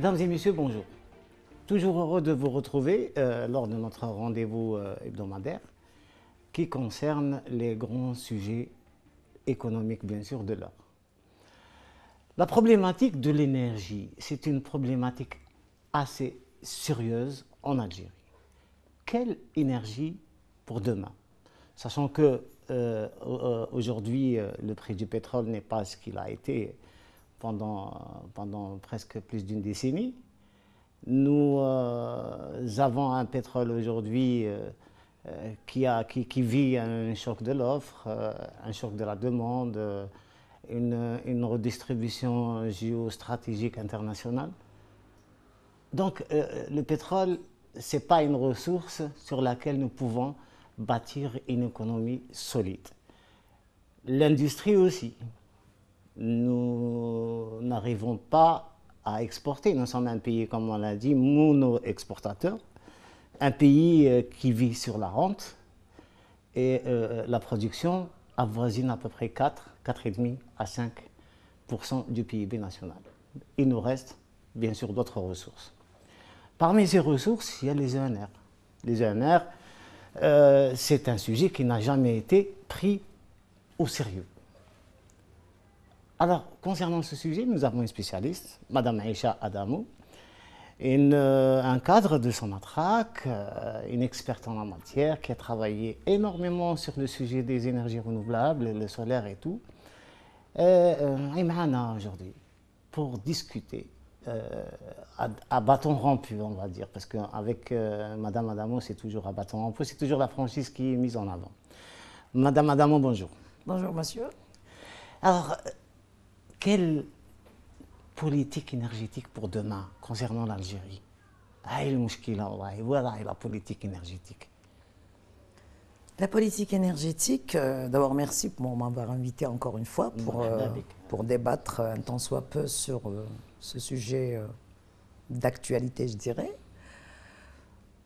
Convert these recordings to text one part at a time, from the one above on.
Mesdames et messieurs, bonjour. Toujours heureux de vous retrouver euh, lors de notre rendez-vous euh, hebdomadaire qui concerne les grands sujets économiques, bien sûr, de l'or. La problématique de l'énergie, c'est une problématique assez sérieuse en Algérie. Quelle énergie pour demain Sachant que euh, aujourd'hui, le prix du pétrole n'est pas ce qu'il a été pendant, pendant presque plus d'une décennie. Nous euh, avons un pétrole aujourd'hui euh, euh, qui, a, qui, vit un choc de l'offre, un choc de la demande, une, redistribution géostratégique internationale. Donc le pétrole, ce n'est pas une ressource sur laquelle nous pouvons bâtir une économie solide. L'industrie aussi, nous n'arrivons pas à exporter. Nous sommes un pays, comme on l'a dit, mono-exportateur, un pays euh, qui vit sur la rente et euh, la production avoisine à peu près 4, 4,5 à 5 du PIB national. Il nous reste bien sûr d'autres ressources. Parmi ces ressources, il y a les ENR. Les ENR, euh, c'est un sujet qui n'a jamais été pris au sérieux. Alors, concernant ce sujet, nous avons une spécialiste, Madame Aïcha Adamou, euh, un cadre de son matraque, euh, une experte en la matière qui a travaillé énormément sur le sujet des énergies renouvelables, le solaire et tout. Et, euh, Imana aujourd'hui pour discuter euh, à, bâton rompu, on va dire, parce qu'avec Madame Adamo, c'est toujours à bâton rompu, c'est toujours la franchise qui est mise en avant. Madame Adamo, bonjour. Bonjour, monsieur. Alors, quelle politique énergétique pour demain concernant l'Algérie Voilà la politique énergétique. La politique énergétique, euh, d'abord merci pour m'avoir invité encore une fois pour, bah, euh, pour débattre un tant soit peu sur euh, ce sujet d'actualité, je dirais.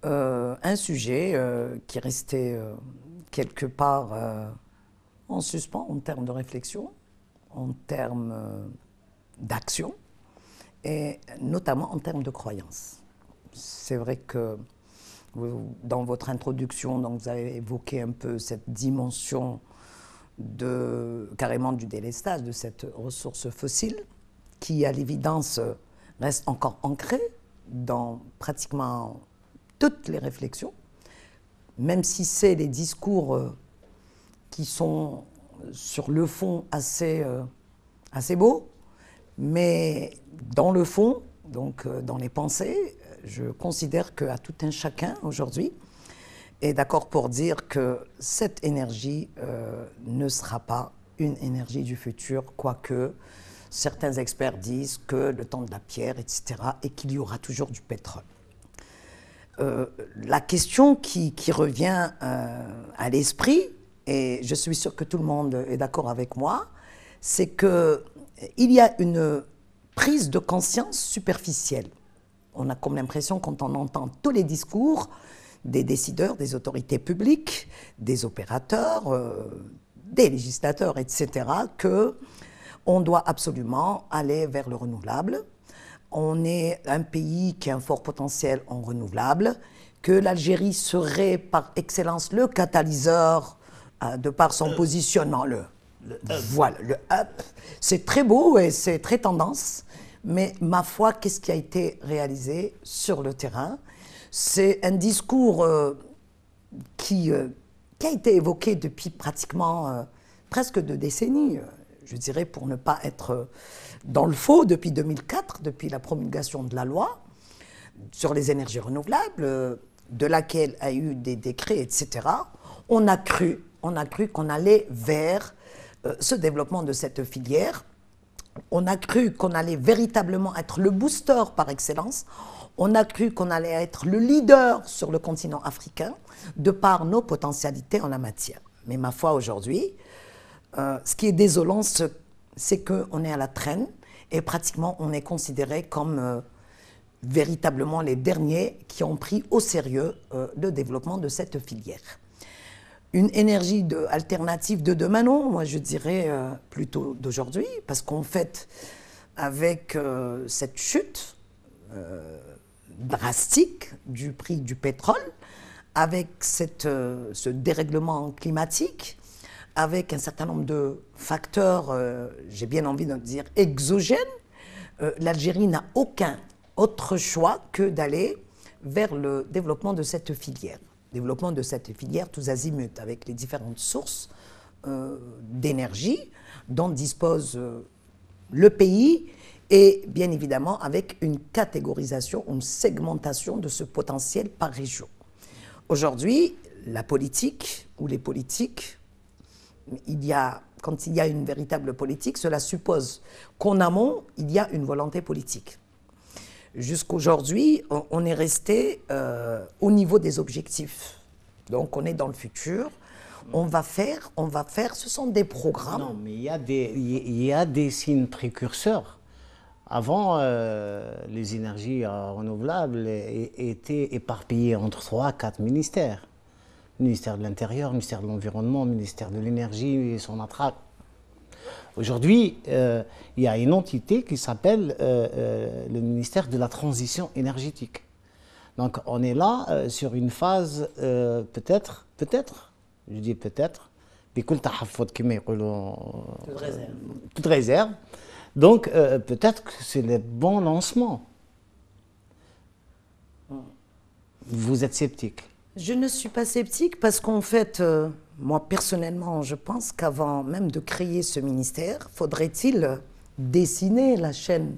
un sujet qui restait quelque part en suspens en termes de réflexion, en termes euh, d'action et notamment en termes de croyances. C'est vrai que dans votre introduction, donc vous avez évoqué un peu cette dimension de, carrément du délestage de cette ressource fossile qui, à l'évidence, reste encore ancrée dans pratiquement toutes les réflexions, même si c'est les discours euh, qui sont sur le fond euh, assez, beau, mais dans le fond, donc euh, dans les pensées, je considère qu'à tout un chacun aujourd'hui est d'accord pour dire que cette énergie euh, ne sera pas une énergie du futur, quoique certains experts disent que le temps de la pierre, etc., et qu'il y aura toujours du pétrole. la question qui, revient à l'esprit, et je suis sûre que tout le monde est d'accord avec moi, c'est qu'il euh, y a une prise de conscience superficielle. On a comme l'impression, quand on entend tous les discours des décideurs, des autorités publiques, des opérateurs, euh, des législateurs, etc., que on doit absolument aller vers le renouvelable. On est un pays qui a un fort potentiel en renouvelable, que l'Algérie serait par excellence le catalyseur ah, de par son euh. positionnement. Le, euh. Voilà, le up. C'est très beau et c'est très tendance, mais ma foi, qu'est-ce qui a été réalisé sur le terrain C'est un discours euh, qui, a été évoqué depuis pratiquement presque deux décennies, je dirais, pour ne pas être dans le faux, depuis 2004, depuis la promulgation de la loi sur les énergies renouvelables, de laquelle a eu des décrets, etc. On a cru on a cru qu'on allait vers euh, ce développement de cette filière. On a cru qu'on allait véritablement être le booster par excellence. On a cru qu'on allait être le leader sur le continent africain de par nos potentialités en la matière. Mais ma foi, aujourd'hui, euh, ce qui est désolant, c'est qu'on est à la traîne et pratiquement on est considéré comme euh, véritablement les derniers qui ont pris au sérieux le développement de cette filière une énergie de, alternative de demain, non, moi je dirais euh, plutôt d'aujourd'hui, parce qu'en fait, avec euh, cette chute euh, drastique du prix du pétrole, avec cette, ce dérèglement climatique, avec un certain nombre de facteurs, j'ai bien envie de dire exogènes, l'Algérie n'a aucun autre choix que d'aller vers le développement de cette filière développement de cette filière tous azimuts, avec les différentes sources euh, d'énergie dont dispose euh, le pays et bien évidemment avec une catégorisation, une segmentation de ce potentiel par région. Aujourd'hui, la politique ou les politiques, quand il y a une véritable politique, cela suppose qu'en amont, il y a une volonté politique. Jusqu'aujourd'hui, on, on, est resté euh, au niveau des objectifs. Donc on est dans le futur. On va faire, on va faire, ce sont des programmes. Non, mais il y, a des, signes précurseurs. Avant, euh, les énergies euh, renouvelables étaient éparpillées entre 3 quatre ministères. Ministère de l'Intérieur, ministère de l'Environnement, ministère de l'Énergie et son attrape. Aujourd'hui, euh, il y a une entité qui s'appelle euh, euh, le ministère de la Transition énergétique. Donc on est là sur une phase peut-être, peut-être, je dis peut-être, toute réserve. Toute réserve. Donc peut-être que c'est le bon lancement. Hmm. Vous êtes sceptique Je ne suis pas sceptique parce qu'en fait, moi, personnellement, je pense qu'avant même de créer ce ministère, faudrait-il dessiner la chaîne,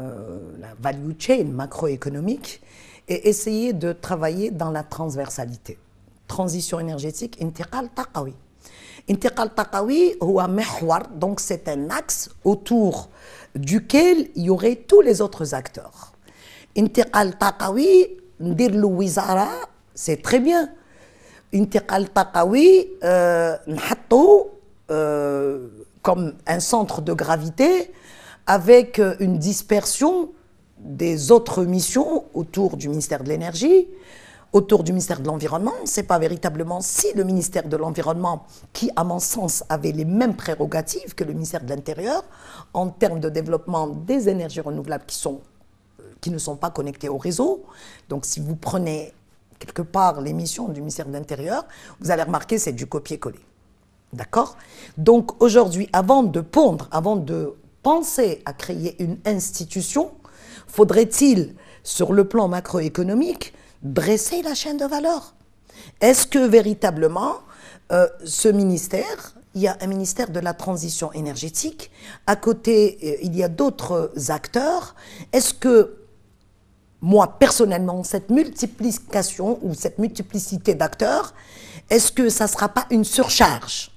euh, la value chain macroéconomique et essayer de travailler dans la transversalité. Transition énergétique, intiqal taqawi. Intiqal taqawi ou donc c'est un axe autour duquel il y aurait tous les autres acteurs. Intiqal taqawi, le c'est très bien. انتقال طاقوي comme un centre de gravité avec une dispersion des autres missions autour du ministère de l'énergie, autour du ministère de l'environnement. C'est pas véritablement si le ministère de l'environnement, qui à mon sens avait les mêmes prérogatives que le ministère de l'intérieur en termes de développement des énergies renouvelables qui sont qui ne sont pas connectées au réseau. Donc si vous prenez quelque part l'émission du ministère de l'Intérieur, vous allez remarquer, c'est du copier-coller. D'accord Donc aujourd'hui, avant de pondre, avant de penser à créer une institution, faudrait-il, sur le plan macroéconomique, dresser la chaîne de valeur Est-ce que véritablement, euh, ce ministère, il y a un ministère de la transition énergétique, à côté, euh, il y a d'autres acteurs, est-ce que moi personnellement, cette multiplication ou cette multiplicité d'acteurs, est-ce que ça ne sera pas une surcharge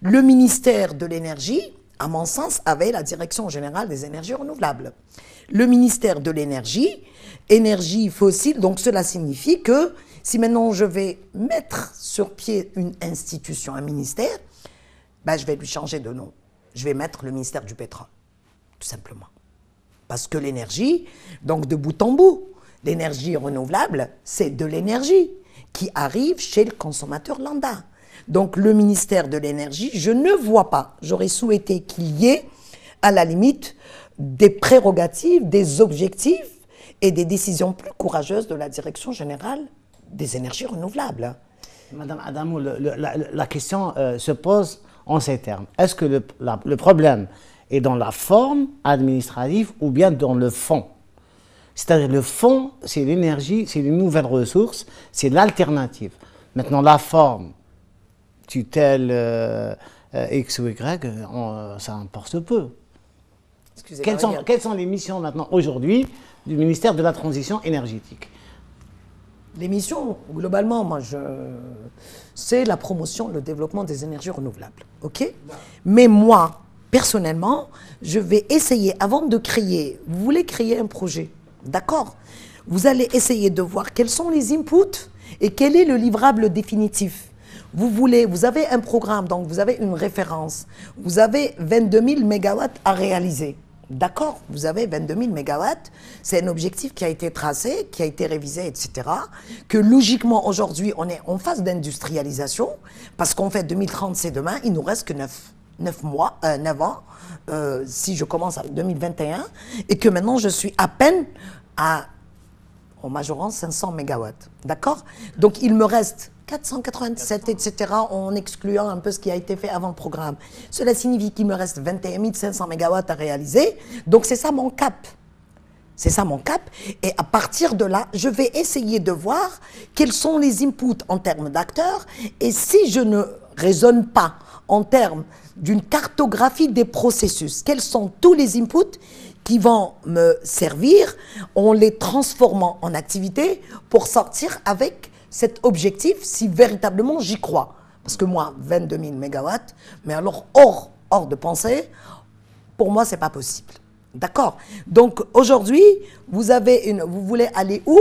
Le ministère de l'énergie, à mon sens, avait la direction générale des énergies renouvelables. Le ministère de l'énergie, énergie fossile, donc cela signifie que si maintenant je vais mettre sur pied une institution, un ministère, ben je vais lui changer de nom. Je vais mettre le ministère du pétrole, tout simplement. Parce que l'énergie, donc de bout en bout, l'énergie renouvelable, c'est de l'énergie qui arrive chez le consommateur lambda. Donc le ministère de l'énergie, je ne vois pas, j'aurais souhaité qu'il y ait à la limite des prérogatives, des objectifs et des décisions plus courageuses de la Direction générale des énergies renouvelables. Madame Adamou, la, question euh, se pose en ces termes. Est-ce que le problème et dans la forme administrative ou bien dans le fond. C'est-à-dire le fond, c'est l'énergie, c'est les nouvelles ressources, c'est l'alternative. Maintenant, la forme, tutelle euh, euh, X ou Y, euh, ça importe peu. Quelles sont, quelles les missions maintenant aujourd'hui du ministère de la Transition énergétique les missions, globalement, moi, je... c'est la promotion, le développement des énergies renouvelables. OK Mais moi, personnellement, je vais essayer, avant de créer, vous voulez créer un projet, d'accord Vous allez essayer de voir quels sont les inputs et quel est le livrable définitif. Vous voulez, vous avez un programme, donc vous avez une référence. Vous avez 22 000 mégawatts à réaliser. D'accord, vous avez 22 000 mégawatts, c'est un objectif qui a été tracé, qui a été révisé, etc. Que logiquement, aujourd'hui, on est en phase d'industrialisation, parce qu'en fait, 2030, c'est demain, il nous reste que 9. 9 mois, euh, ans, euh, si je commence en 2021, et que maintenant je suis à peine à, en majorant 500 mégawatts. D'accord Donc il me reste 497, etc., en excluant un peu ce qui a été fait avant le programme. Cela signifie qu'il me reste 21 500 mégawatts à réaliser. Donc c'est ça mon cap. C'est ça mon cap. Et à partir de là, je vais essayer de voir quels sont les inputs en termes d'acteurs. Et si je ne résonne pas en termes d'une cartographie des processus. Quels sont tous les inputs qui vont me servir en les transformant en activité pour sortir avec cet objectif si véritablement j'y crois. Parce que moi, 22 000 mégawatts, mais alors hors, hors de pensée, pour moi, ce n'est pas possible. D'accord Donc aujourd'hui, vous, avez une, vous voulez aller où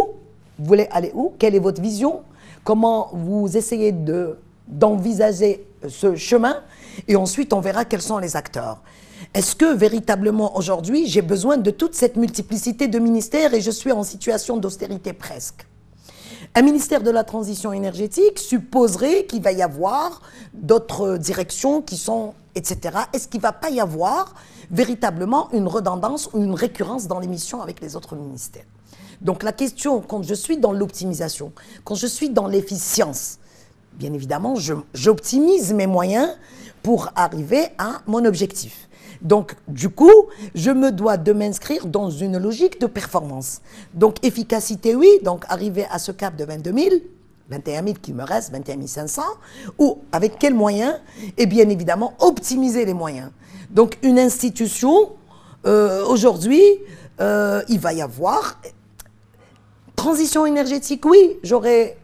Vous voulez aller où Quelle est votre vision Comment vous essayez de d'envisager euh, ce chemin et ensuite on verra quels sont les acteurs. Est-ce que véritablement aujourd'hui j'ai besoin de toute cette multiplicité de ministères et je suis en situation d'austérité presque un ministère de la transition énergétique supposerait qu'il va y avoir d'autres euh, directions qui sont, etc. Est-ce qu'il ne va pas y avoir véritablement une redondance ou une récurrence dans les missions avec les autres ministères Donc la question, quand je suis dans l'optimisation, quand je suis dans l'efficience, bien évidemment, j'optimise mes moyens pour arriver à mon objectif. Donc, du coup, je me dois de m'inscrire dans une logique de performance. Donc, efficacité, oui, donc arriver à ce cap de 22 000. 21 000 qui me reste, 21 500, ou avec quels moyens Et bien évidemment, optimiser les moyens. Donc une institution, euh, aujourd'hui, euh, il va y avoir transition énergétique, oui, j'aurais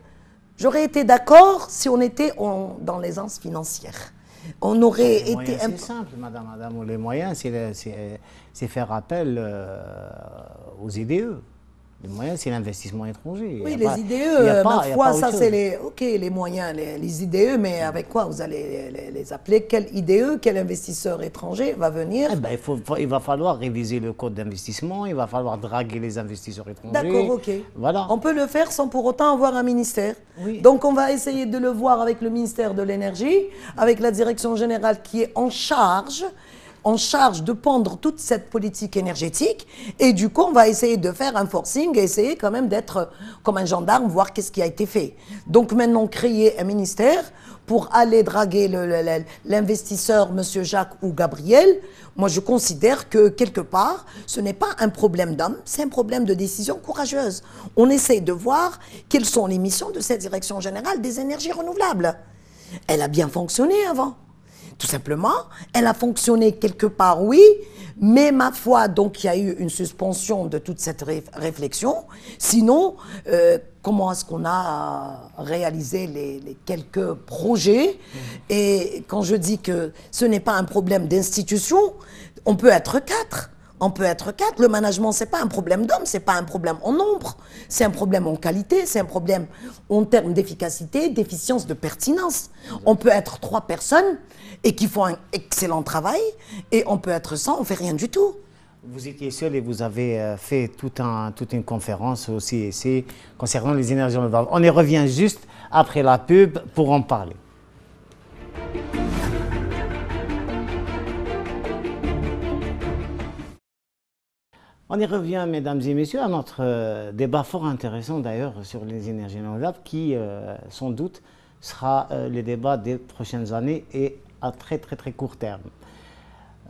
J'aurais été d'accord si on était dans l'aisance financière. On aurait été. C'est simple, madame, madame. Les moyens, c'est faire appel euh, aux idées les moyens, c'est l'investissement étranger. Oui, les IDE, parfois, ça c'est les, OK, les moyens, les, les, IDE, mais avec quoi vous allez les, appeler Quel IDE, quel investisseur étranger va venir eh ben, il, faut, il, va falloir réviser le code d'investissement, il va falloir draguer les investisseurs étrangers. D'accord, ok. Voilà. On peut le faire sans pour autant avoir un ministère. Donc on va essayer de le voir avec le ministère de l'énergie, avec la direction générale qui est en charge en charge de pendre toute cette politique énergétique. Et du coup, on va essayer de faire un forcing, essayer quand même d'être euh, comme un gendarme, voir qu'est-ce qui a été fait. Donc maintenant, créer un ministère pour aller draguer l'investisseur, Monsieur Jacques ou Gabriel, moi je considère que quelque part, ce n'est pas un problème d'homme, c'est un problème de décision courageuse. On essaie de voir quelles sont les missions de cette direction générale des énergies renouvelables. Elle a bien fonctionné avant tout simplement. Elle a fonctionné quelque part, oui, mais ma foi, donc il y a eu une suspension de toute cette réflexion. Sinon, euh, comment est-ce qu'on a réalisé les, quelques projets mmh. Et quand je dis que ce n'est pas un problème d'institution, on peut être quatre. On peut être quatre. Le management, c'est pas un problème d'hommes, c'est pas un problème en nombre, c'est un problème en qualité, c'est un problème en termes d'efficacité, d'efficience, de pertinence. On peut être trois personnes et qui font un excellent travail, et on peut être sans, on fait rien du tout. Vous étiez seul et vous avez euh, fait toute une conférence aussi ici concernant les énergies renouvelables. On y revient juste après la pub pour en parler. On y revient, mesdames et messieurs, à notre euh, débat fort intéressant d'ailleurs sur les énergies renouvelables qui, euh, sans doute, sera euh, le débat des prochaines années et à très très très court terme.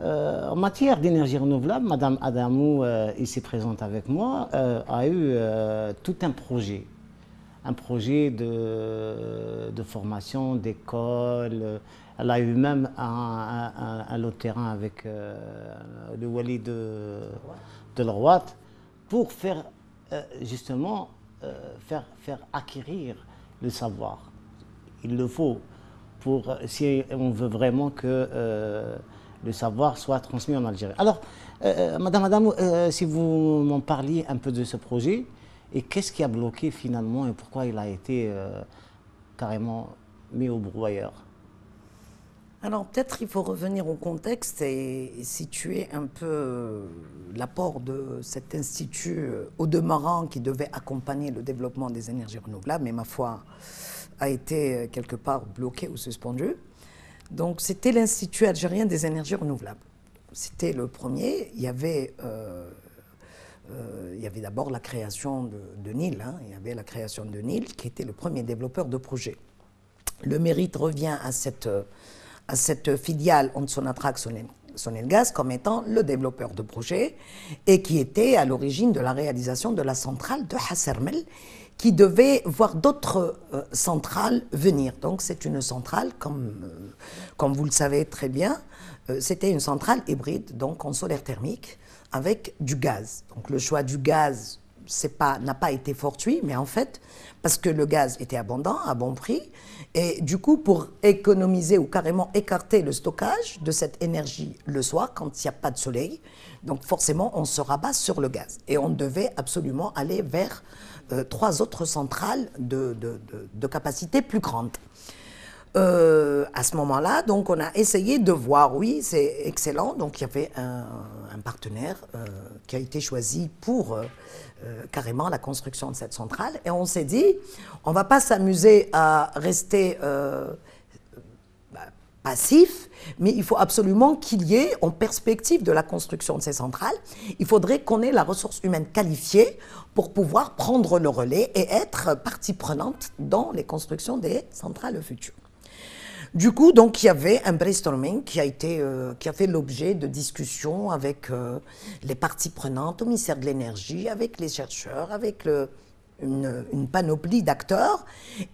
en matière d'énergie renouvelable, Madame Adamou, ici présente avec moi, a eu tout un projet. Un projet de, formation, d'école. Elle a eu même un, lot de terrain avec le Wali de de la droite pour faire euh, justement euh, faire, faire acquérir le savoir. Il le faut pour euh, si on veut vraiment que le savoir soit transmis en Algérie. Alors, Madame, Madame, si vous m'en parliez un peu de ce projet et qu'est-ce qui a bloqué finalement et pourquoi il a été carrément mis au broyeur alors peut-être il faut revenir au contexte et, situer un peu euh, l'apport de cet institut euh, au demeurant qui devait accompagner le développement des énergies renouvelables, mais ma foi a été euh, quelque part bloqué ou suspendu. Donc c'était l'Institut algérien des énergies renouvelables. C'était le premier. Il y avait, avait d'abord la création de, NIL. Hein. Il y avait la création de NIL qui était le premier développeur de projet. Le mérite revient à cette à cette filiale Onsonatrack Sonelgas comme étant le développeur de projet et qui était à l'origine de la réalisation de la centrale de Hasermel qui devait voir d'autres euh, centrales venir. Donc c'est une centrale, comme, euh, comme vous le savez très bien, euh, c'était une centrale hybride, donc en solaire thermique, avec du gaz. Donc le choix du gaz n'a pas été fortuit, mais en fait, parce que le gaz était abondant, à bon prix, et du coup, pour économiser ou carrément écarter le stockage de cette énergie le soir, quand il n'y a pas de soleil, donc forcément, on se rabat sur le gaz. Et on devait absolument aller vers euh, trois autres centrales de, de capacité plus grande. Euh, à ce moment-là, donc on a essayé de voir, oui, c'est excellent. Donc il y avait un, partenaire euh, qui a été choisi pour euh, carrément la construction de cette centrale. Et on s'est dit, on ne va pas s'amuser à rester bah, passif, mais il faut absolument qu'il y ait, en perspective de la construction de ces centrales, il faudrait qu'on ait la ressource humaine qualifiée pour pouvoir prendre le relais et être partie prenante dans les constructions des centrales futures. Du coup, donc, il y avait un brainstorming qui a, été, euh, qui a fait l'objet de discussions avec euh, les parties prenantes au ministère de l'Énergie, avec les chercheurs, avec une, panoplie d'acteurs.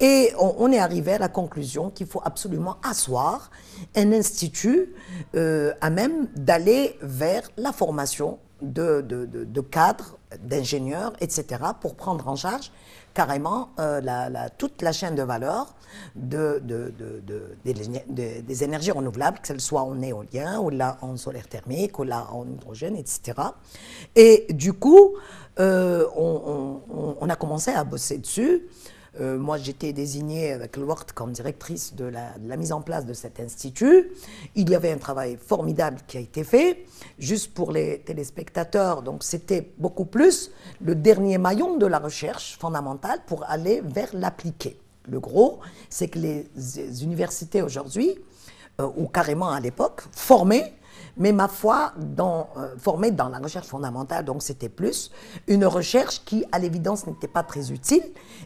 Et on, est arrivé à la conclusion qu'il faut absolument asseoir un institut euh, à même d'aller vers la formation de, de cadres, d'ingénieurs, etc., pour prendre en charge carrément euh, la, toute la chaîne de valeur de, de, des, énergies renouvelables, que ce soit en éolien ou là en solaire thermique ou là en hydrogène, etc. Et du coup, euh, on, a commencé à bosser dessus. Euh, moi, j'étais désignée avec le WORT comme directrice de la, mise en place de cet institut. Il y avait un travail formidable qui a été fait. Juste pour les téléspectateurs, donc c'était beaucoup plus le dernier maillon de la recherche fondamentale pour aller vers l'appliqué. Le gros, c'est que les universités aujourd'hui, euh, ou carrément à l'époque, formaient mais ma foi, dans, euh, dans la recherche fondamentale, donc c'était plus une recherche qui, à l'évidence, n'était pas très utile.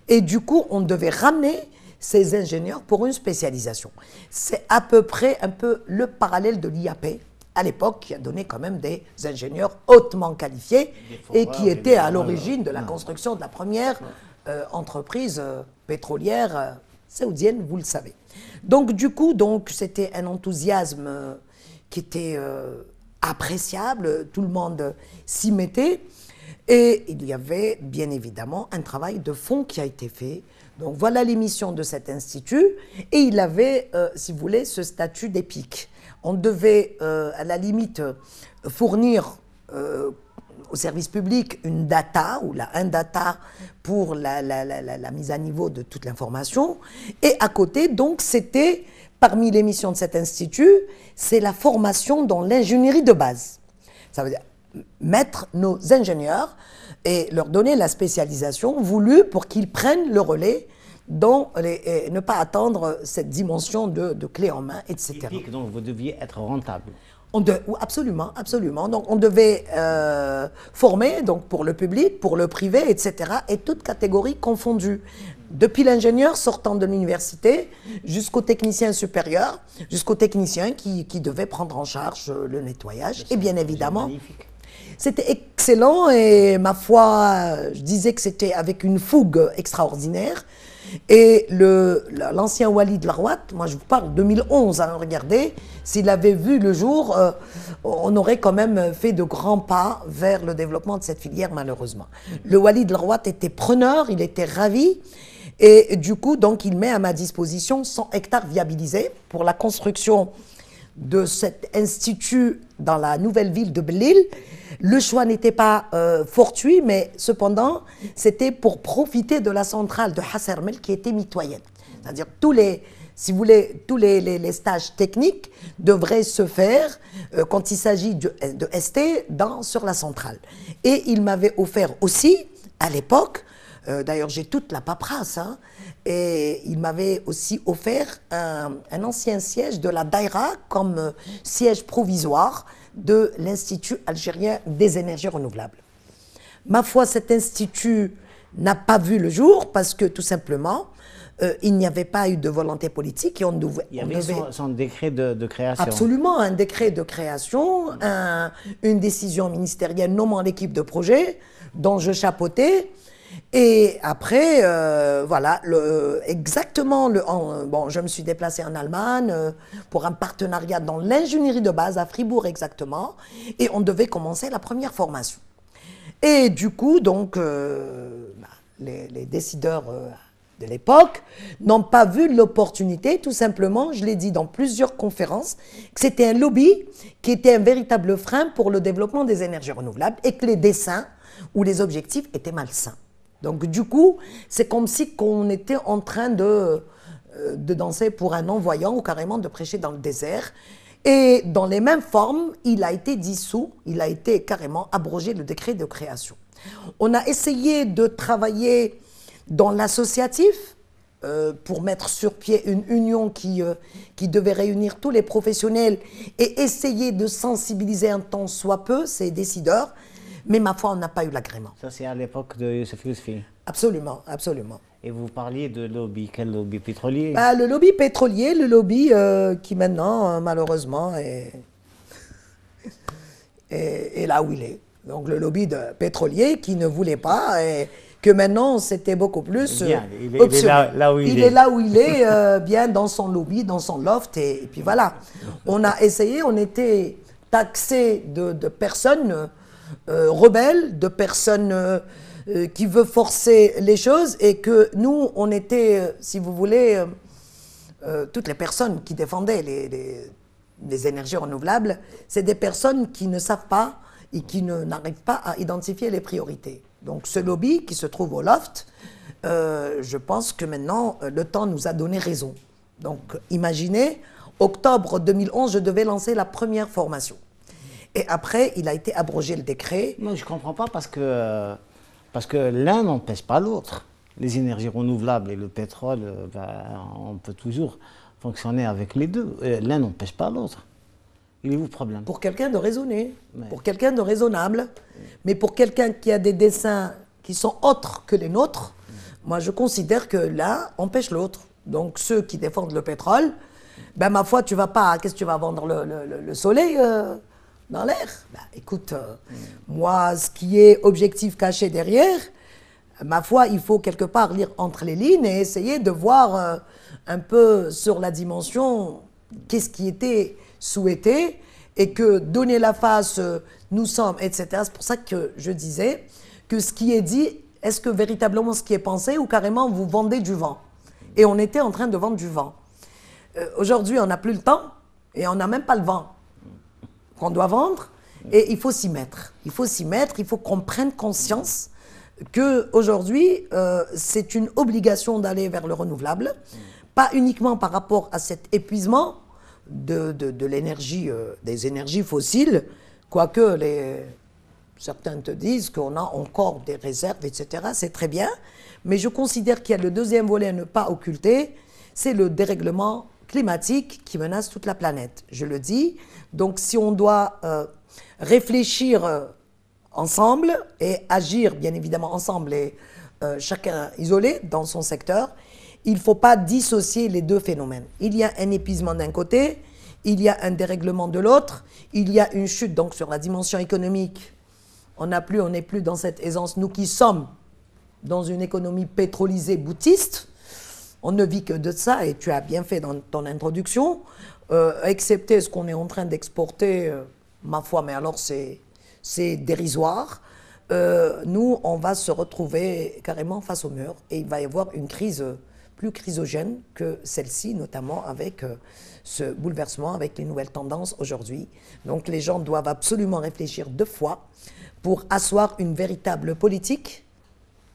Et du coup, on devait ramener ces ingénieurs pour une spécialisation. C'est à peu près un peu le parallèle de l'IAP à l'époque, qui a donné quand même des ingénieurs hautement qualifiés et qui étaient à l'origine de la ah. construction de la première ah. euh, entreprise euh, pétrolière saoudienne, vous le savez. Donc du coup, donc c'était un enthousiasme était euh, appréciable, tout le monde s'y mettait. Et il y avait bien évidemment un travail de fond qui a été fait. Donc voilà l'émission de cet institut. Et il avait, euh, si vous voulez, ce statut d'épique. On devait, euh, à la limite, fournir au service public une data ou la, un data pour la, la, la, mise à niveau de toute l'information. Et à côté, donc, c'était parmi les missions de cet institut, c'est la formation dans l'ingénierie de base. Ça veut dire mettre nos ingénieurs et leur donner la spécialisation voulue pour qu'ils prennent le relais dans et ne pas attendre cette dimension de, de clé en main, etc. donc vous deviez être rentable absolument, absolument. Donc, on devait euh, former donc pour le public, pour le privé, etc. Et toutes catégories confondues. Depuis l'ingénieur sortant de l'université jusqu'au technicien supérieur, jusqu'au technicien qui, qui, devait prendre en charge euh, le nettoyage. Et bien évidemment, c'était excellent et ma foi, je disais que c'était avec une fougue extraordinaire. Et l'ancien Wali de Roite, moi je vous parle 2011, hein, regardez, s'il avait vu le jour, euh, on aurait quand même fait de grands pas vers le développement de cette filière malheureusement. Le Wali de la Rouate était preneur, il était ravi. Et du coup, donc, il met à ma disposition 100 hectares viabilisés pour la construction de cet institut dans la nouvelle ville de belle Le choix n'était pas euh, fortuit, mais cependant, c'était pour profiter de la centrale de Hassermel qui était mitoyenne. C'est-à-dire tous les, si vous voulez, tous les, stages techniques devraient se faire euh, quand il s'agit de, ST dans, sur la centrale. Et il m'avait offert aussi, à l'époque, euh, d'ailleurs j'ai toute la paperasse, hein, et il m'avait aussi offert un, ancien siège de la Daïra comme euh, siège provisoire de l'Institut algérien des énergies renouvelables. Ma foi, cet institut n'a pas vu le jour parce que tout simplement, euh, il n'y avait pas eu de volonté politique et on Il y avait son, décret de, création. Absolument, un décret de création, une décision ministérielle nommant l'équipe de projet dont je chapeautais. Et après, euh, voilà, exactement, le, bon, je me suis déplacée en Allemagne euh, pour un partenariat dans l'ingénierie de base à Fribourg exactement, et on devait commencer la première formation. Et du coup, donc, euh, bah, les, décideurs de l'époque n'ont pas vu l'opportunité, tout simplement, je l'ai dit dans plusieurs conférences, que c'était un lobby qui était un véritable frein pour le développement des énergies renouvelables et que les dessins ou les objectifs étaient malsains. Donc du coup, c'est comme si on était en train euh, de, danser pour un non-voyant ou carrément de prêcher dans le désert. Et dans les mêmes formes, il a été dissous, il a été carrément abrogé le décret de création. On a essayé de travailler dans l'associatif euh, pour mettre sur pied une union qui, euh, qui devait réunir tous les professionnels et essayer de sensibiliser un temps soit peu ces décideurs, mais ma foi, on n'a pas eu l'agrément. Ça, c'est à l'époque de Youssef Yousfi Absolument, absolument. Et vous parliez de lobby, quel lobby pétrolier bah, Le lobby pétrolier, le lobby euh, qui maintenant, euh, malheureusement, est, est, là où il est. Donc le lobby de pétrolier qui ne voulait pas, et que maintenant c'était beaucoup plus euh, bien, il, est, là, où il, il est. là où il est, bien dans son lobby, dans son loft, et, puis voilà. On a essayé, on était taxé de, de personnes euh, rebelles, de personnes euh, euh, qui veulent forcer les choses et que nous, on était, si vous voulez, toutes les personnes qui défendaient les, énergies renouvelables, c'est des personnes qui ne savent pas et qui n'arrivent pas à identifier les priorités. Donc ce lobby qui se trouve au loft, je pense que maintenant le temps nous a donné raison. Donc imaginez, octobre 2011, je devais lancer la première formation. Et après, il a été abrogé le décret. Moi, je ne comprends pas parce que, parce que l'un n'empêche pas l'autre. Les énergies renouvelables et le pétrole, euh, ben, on peut toujours fonctionner avec les deux. L'un n'empêche pas l'autre. Il est où le problème Pour quelqu'un de raisonné, pour quelqu'un de raisonnable, mais pour quelqu'un qui a des dessins qui sont autres que les nôtres, moi je considère que l'un empêche l'autre. Donc ceux qui défendent le pétrole, ben ma foi, tu vas pas, qu'est-ce que tu vas vendre le, soleil euh dans l'air. Bah, écoute, euh, moi, ce qui est objectif caché derrière, ma foi, il faut quelque part lire entre les lignes et essayer de voir euh, un peu sur la dimension qu'est-ce qui était souhaité et que donner la face, euh, nous sommes, etc. C'est pour ça que je disais que ce qui est dit, est-ce que véritablement ce qui est pensé ou carrément vous vendez du vent Et on était en train de vendre du vent. Aujourd'hui, on n'a plus le temps et on n'a même pas le vent qu'on doit vendre et il faut s'y mettre. Il faut s'y mettre, il faut qu'on prenne conscience qu'aujourd'hui, euh, c'est une obligation d'aller vers le renouvelable, pas uniquement par rapport à cet épuisement de, l'énergie, euh, des énergies fossiles, quoique les, certains te disent qu'on a encore des réserves, etc. C'est très bien, mais je considère qu'il y a le deuxième volet à ne pas occulter, c'est le dérèglement climatique qui menace toute la planète. Je le dis, donc si on doit euh, réfléchir euh, ensemble et agir bien évidemment ensemble et euh, chacun isolé dans son secteur, il ne faut pas dissocier les deux phénomènes. Il y a un épuisement d'un côté, il y a un dérèglement de l'autre, il y a une chute donc sur la dimension économique. On n'a plus, on n'est plus dans cette aisance. Nous qui sommes dans une économie pétrolisée boutiste, on ne vit que de ça, et tu as bien fait dans ton introduction. Euh, accepter excepté ce qu'on est en train d'exporter, euh, ma foi, mais alors c'est dérisoire. Euh, nous, on va se retrouver carrément face au mur et il va y avoir une crise plus chrysogène que celle-ci, notamment avec ce bouleversement, avec les nouvelles tendances aujourd'hui. Donc les gens doivent absolument réfléchir deux fois pour asseoir une véritable politique,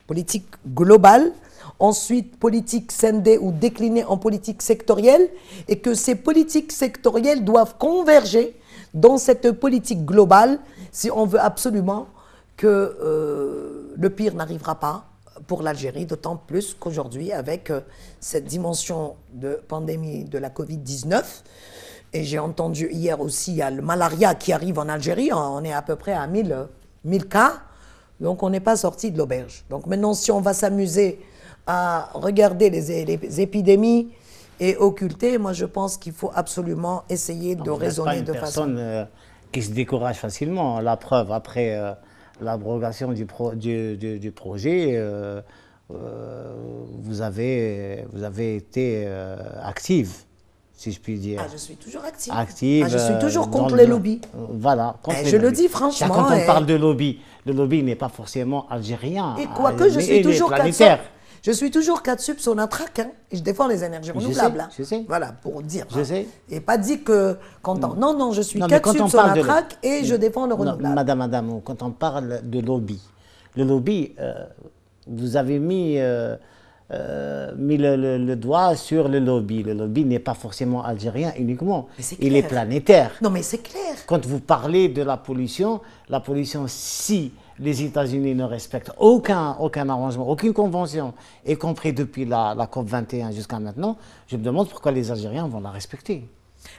politique globale, ensuite politique scindée ou déclinée en politique sectorielle, et que ces politiques sectorielles doivent converger dans cette politique globale si on veut absolument que euh, le pire n'arrivera pas pour l'Algérie, d'autant plus qu'aujourd'hui, avec euh, cette dimension de pandémie de la Covid-19, et j'ai entendu hier aussi, le malaria qui arrive en Algérie, on est à peu près à 1000, 1000 euh, cas, donc on n'est pas sorti de l'auberge. Donc maintenant, si on va s'amuser à regarder les, épidémies et occulter. Moi, je pense qu'il faut absolument essayer de raisonner pas une de personne façon. Euh, qui se décourage facilement. La preuve, après euh, l'abrogation du, du, du, projet, euh, euh, vous, avez, vous avez été active. Si je puis dire. Ah, je suis toujours active. Active. Ah, je suis toujours contre les lobbies. Voilà. Eh, je le dis franchement. quand on eh. parle de lobby, le lobby n'est pas forcément algérien. Et quoique je suis toujours 400, je suis toujours 4 subs sur la hein, et je défends les énergies renouvelables. Hein. Je sais, Voilà, pour dire. Je hein. sais. Et pas dit que. Quand on... Mm. Non, non, je suis 4 subs sur la et je mm. défends le renouvelable. madame, madame, quand on parle de lobby, le lobby, euh, vous avez mis. Euh, euh, le, doigt sur le lobby. Le lobby n'est pas forcément algérien uniquement, il est planétaire. Non mais c'est clair. Quand vous parlez de la pollution, la pollution, si les États-Unis ne respectent aucun, aucun arrangement, aucune convention, y compris depuis la, COP21 jusqu'à maintenant, je me demande pourquoi les Algériens vont la respecter.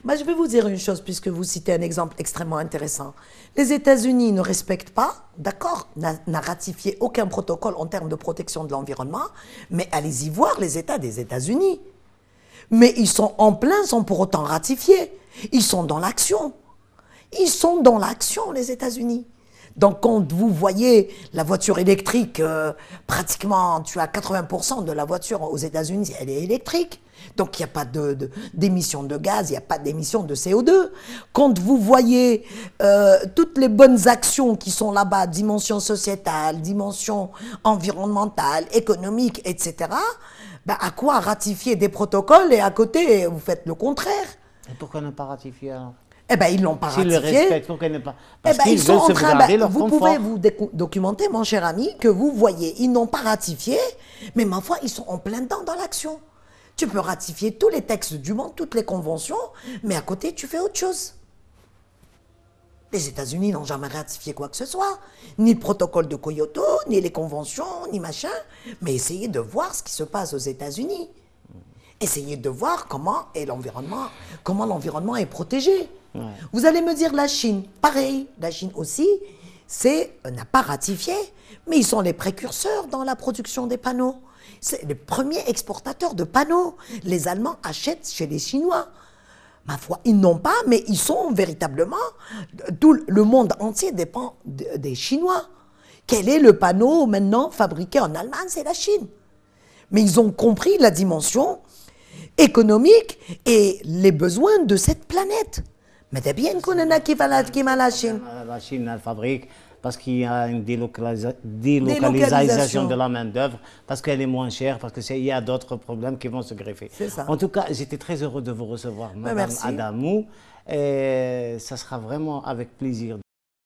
Bah, je vais vous dire une chose, puisque vous citez un exemple extrêmement intéressant. Les États-Unis ne respectent pas, d'accord, n'a ratifié aucun protocole en termes de protection de l'environnement, mais allez-y voir les États des États-Unis. Mais ils sont en plein sont pour autant ratifiés. Ils sont dans l'action. Ils sont dans l'action, les États-Unis. Donc quand vous voyez la voiture électrique, euh, pratiquement tu as 80% de la voiture aux États-Unis, elle est électrique. Donc il n'y a pas d'émissions de, gaz, il n'y a pas d'émission de CO2. Quand vous voyez euh, toutes les bonnes actions qui sont là-bas, dimension sociétale, dimension environnementale, économique, etc., bah, à quoi ratifier des protocoles et à côté, vous faites le contraire Et pourquoi ne pas ratifier eh bien, ils l'ont pas ratifié. Si le respectent, on ne pas. eh bien, ils, sont en train, de... vous pouvez vous documenter, mon cher ami, que vous voyez, ils n'ont pas ratifié, mais ma foi, ils sont en plein temps dans l'action. Tu peux ratifier tous les textes du monde, toutes les conventions, mais à côté, tu fais autre chose. Les États-Unis n'ont jamais ratifié quoi que ce soit, ni le protocole de Kyoto, ni les conventions, ni machin, mais essayez de voir ce qui se passe aux États-Unis. Essayez de voir comment est l'environnement, comment l'environnement est protégé. Vous allez me dire la Chine, pareil, la Chine aussi, c'est n'a pas ratifié, mais ils sont les précurseurs dans la production des panneaux. C'est les premiers exportateurs de panneaux. Les Allemands achètent chez les Chinois. Ma foi, ils n'ont pas, mais ils sont véritablement. Tout le monde entier dépend des Chinois. Quel est le panneau maintenant fabriqué en Allemagne C'est la Chine. Mais ils ont compris la dimension économique et les besoins de cette planète. Mais c'est bien qu'on en a qui va la Chine. La Chine, elle fabrique parce qu'il y a une délocalisation, de la main-d'œuvre, parce qu'elle est moins chère, parce qu'il y a d'autres problèmes qui vont se greffer. En tout cas, j'étais très heureux de vous recevoir, ben, Madame Adamou. Et ça sera vraiment avec plaisir